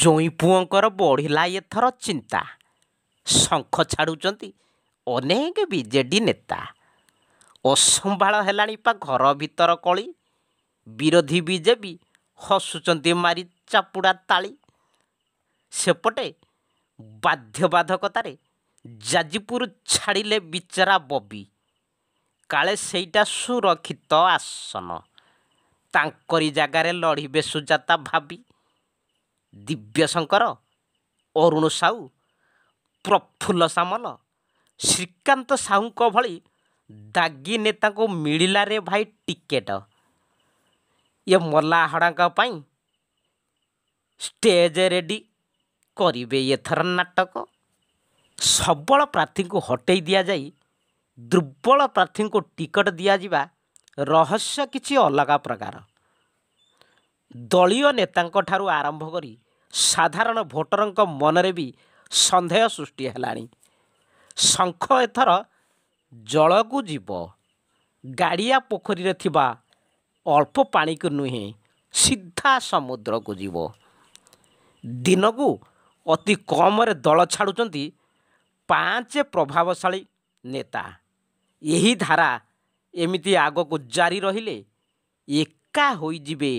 ଜୋଇଁ ପୁଅଙ୍କର ବଢ଼ିଲା ଏଥର ଚିନ୍ତା ଶଙ୍ଖ ଛାଡ଼ୁଛନ୍ତି ଅନେକ ବିଜେଡ଼ି ନେତା ଅସମ୍ଭାଳ ହେଲାଣି ପା ଘର ଭିତର କଳି ବିରୋଧୀ ବିଜେପି ହସୁଛନ୍ତି ମାରି ଚାପୁଡ଼ା ତାଳି ସେପଟେ ବାଧ୍ୟବାଧକତାରେ ଯାଜପୁର ଛାଡ଼ିଲେ ବିଚାରା ବବି କାଳେ ସେଇଟା ସୁରକ୍ଷିତ ଆସନ ତାଙ୍କରି ଜାଗାରେ ଲଢ଼ିବେ ସୁଜାତା ଭାବି ଦିବ୍ୟଶଙ୍କର ଅରୁଣ ସାହୁ ପ୍ରଫୁଲ୍ଲ ସାମଲ ଶ୍ରୀକାନ୍ତ ସାହୁଙ୍କ ଭଳି ଦାଗୀ ନେତାଙ୍କୁ ମିଳିଲାରେ ଭାଇ ଟିକେଟ ଇଏ ମଲାହଡ଼ାଙ୍କ ପାଇଁ ଷ୍ଟେଜ ରେଡ଼ି କରିବେ ଏଥର ନାଟକ ସବଳ ପ୍ରାର୍ଥୀଙ୍କୁ ହଟେଇ ଦିଆଯାଇ ଦୁର୍ବଳ ପ୍ରାର୍ଥୀଙ୍କୁ ଟିକେଟ ଦିଆଯିବା ରହସ୍ୟ କିଛି ଅଲଗା ପ୍ରକାର ଦଳୀୟ ନେତାଙ୍କ ଠାରୁ ଆରମ୍ଭ କରି ସାଧାରଣ ଭୋଟରଙ୍କ ମନରେ ବି ସନ୍ଦେହ ସୃଷ୍ଟି ହେଲାଣି ଶଙ୍ଖ ଏଥର ଜଳକୁ ଯିବ ଗାଡ଼ିଆ ପୋଖରୀରେ ଥିବା ଅଳ୍ପ ପାଣିକୁ ନୁହେଁ ସିଧା ସମୁଦ୍ରକୁ ଯିବ ଦିନକୁ ଅତି କମରେ ଦଳ ଛାଡ଼ୁଛନ୍ତି ପାଞ୍ଚ ପ୍ରଭାବଶାଳୀ ନେତା ଏହି ଧାରା ଏମିତି ଆଗକୁ ଜାରି ରହିଲେ ଏକା ହୋଇଯିବେ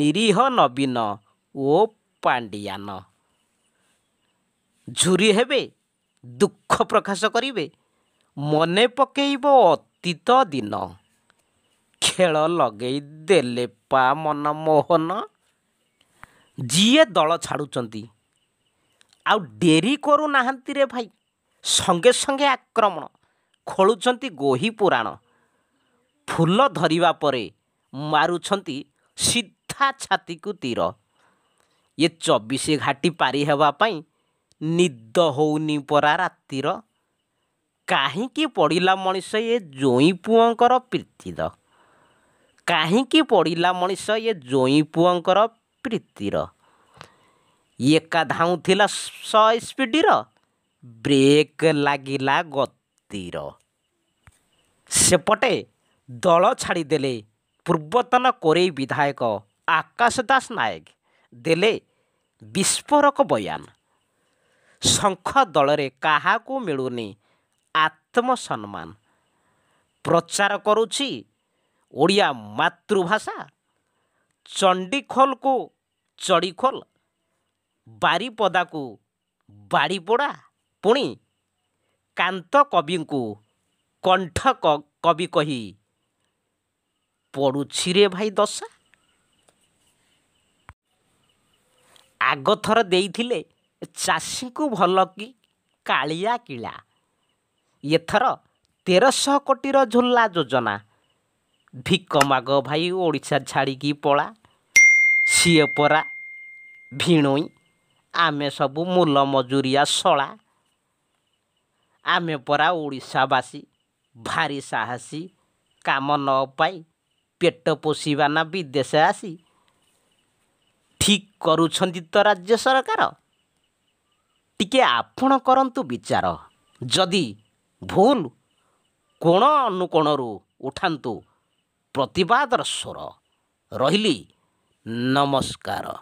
ନିରୀହ ନବୀନ ଓ ପାଣ୍ଡିଆନ ଝୁରି ହେବେ ଦୁଃଖ ପ୍ରକାଶ କରିବେ ମନେ ପକେଇବ ଅତୀତ ଦିନ ଖେଳ ଲଗେଇ ଦେଲେ ପା ମନମୋହନ ଯିଏ ଦଳ ଛାଡ଼ୁଛନ୍ତି ଆଉ ଡେରି କରୁନାହାନ୍ତି ରେ ଭାଇ ସଙ୍ଗେ ସଙ୍ଗେ ଆକ୍ରମଣ ଖୋଳୁଛନ୍ତି ଗୋହି ପୁରାଣ ଫୁଲ ଧରିବା ପରେ ମାରୁଛନ୍ତି ସିଧା ଛାତିକୁ ତୀର ये 24 ए घाटी पारि हवा पई निद्द होउनी पर राती रो काहि की पडिला मणिस ये जोई पुवांकर प्रीति रो काहि की ये जोई पुवांकर प्रीति रो ये थिला 100 स्पीड रो ब्रेक लागिला गती रो सेपटे दळ छाडी देले पर्वतन कोरे विधायक आकाश दास नायक ଦେଲେ ବିସ୍ଫୋରକ ବୟାନ ଶଙ୍ଖ ଦଳରେ କାହାକୁ ମିଳୁନି ଆତ୍ମସମ୍ମାନ ପ୍ରଚାର କରୁଛି ଓଡ଼ିଆ ମାତୃଭାଷା ଚଣ୍ଡିଖୋଲକୁ ଚଡ଼ିଖୋଲ ବାରିପଦାକୁ ବାଡ଼ିପୋଡ଼ା ପୁଣି କାନ୍ତ କବିଙ୍କୁ କଣ୍ଠ କବି କହି ପଡ଼ୁଛି ରେ ଭାଇ ଦଶା ଆଗଥର ଦେଇଥିଲେ ଚାଷୀଙ୍କୁ ଭଲ କି କାଳିଆ କିଳା ଏଥର ତେରଶହ କୋଟିର ଝୁଲା ଯୋଜନା ଭିକ ମାଗ ଭାଇ ଓଡ଼ିଶା ଛାଡ଼ିକି ପଳା ସିଏ ପରା ଭିଣୋଇ ଆମେ ସବୁ ମୂଲ ମଜୁରିଆ ଶଳା ଆମେ ପରା ଓଡ଼ିଶାବାସୀ ଭାରି ସାହସୀ କାମ ନ ପାଇ ପେଟ ପୋଷିବା ନା ବିଦେଶ ଆସି ଠିକ୍ କରୁଛନ୍ତି ତ ରାଜ୍ୟ ସରକାର ଟିକେ ଆପଣ କରନ୍ତୁ ବିଚାର ଯଦି ଭୁଲ କୋଣ ଅନୁକୋଣରୁ ଉଠାନ୍ତୁ ପ୍ରତିବାଦର ସ୍ୱର ରହିଲି ନମସ୍କାର